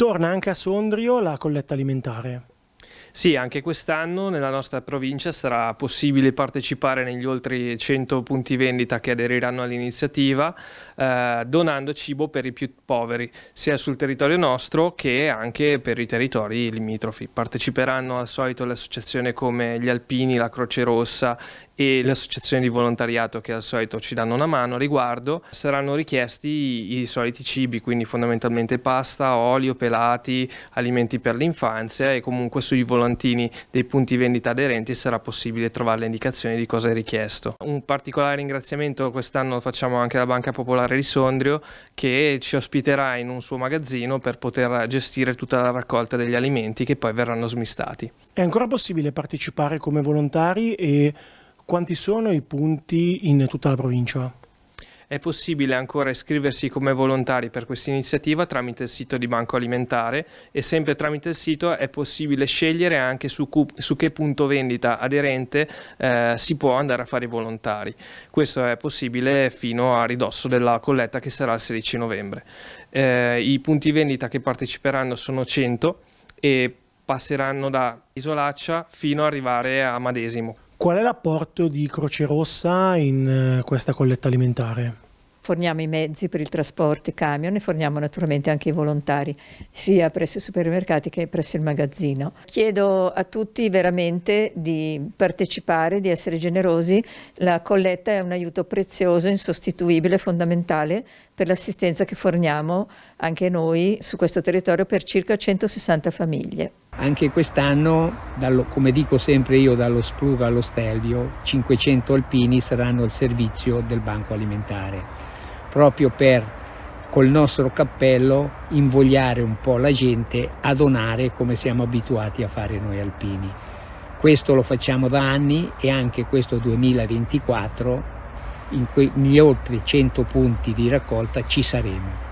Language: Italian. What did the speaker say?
Torna anche a Sondrio la colletta alimentare. Sì, anche quest'anno nella nostra provincia sarà possibile partecipare negli oltre 100 punti vendita che aderiranno all'iniziativa eh, donando cibo per i più poveri, sia sul territorio nostro che anche per i territori limitrofi. Parteciperanno al solito le associazioni come gli Alpini, la Croce Rossa e le associazioni di volontariato che al solito ci danno una mano a riguardo saranno richiesti i soliti cibi, quindi fondamentalmente pasta, olio, pelati, alimenti per l'infanzia e comunque sui volantini dei punti vendita aderenti sarà possibile trovare le indicazioni di cosa è richiesto. Un particolare ringraziamento quest'anno lo facciamo anche alla Banca Popolare di Sondrio che ci ospiterà in un suo magazzino per poter gestire tutta la raccolta degli alimenti che poi verranno smistati. È ancora possibile partecipare come volontari e quanti sono i punti in tutta la provincia? È possibile ancora iscriversi come volontari per questa iniziativa tramite il sito di Banco Alimentare e sempre tramite il sito è possibile scegliere anche su, su che punto vendita aderente eh, si può andare a fare i volontari. Questo è possibile fino a ridosso della colletta che sarà il 16 novembre. Eh, I punti vendita che parteciperanno sono 100 e passeranno da Isolaccia fino ad arrivare a Madesimo. Qual è l'apporto di Croce Rossa in eh, questa colletta alimentare? forniamo i mezzi per il trasporto, i camion e forniamo naturalmente anche i volontari, sia presso i supermercati che presso il magazzino. Chiedo a tutti veramente di partecipare, di essere generosi. La colletta è un aiuto prezioso, insostituibile, fondamentale per l'assistenza che forniamo anche noi su questo territorio per circa 160 famiglie. Anche quest'anno, come dico sempre io, dallo Spluga allo Stelvio, 500 alpini saranno al servizio del Banco Alimentare, proprio per col nostro cappello invogliare un po' la gente a donare come siamo abituati a fare noi alpini. Questo lo facciamo da anni e anche questo 2024 in gli oltre 100 punti di raccolta ci saremo.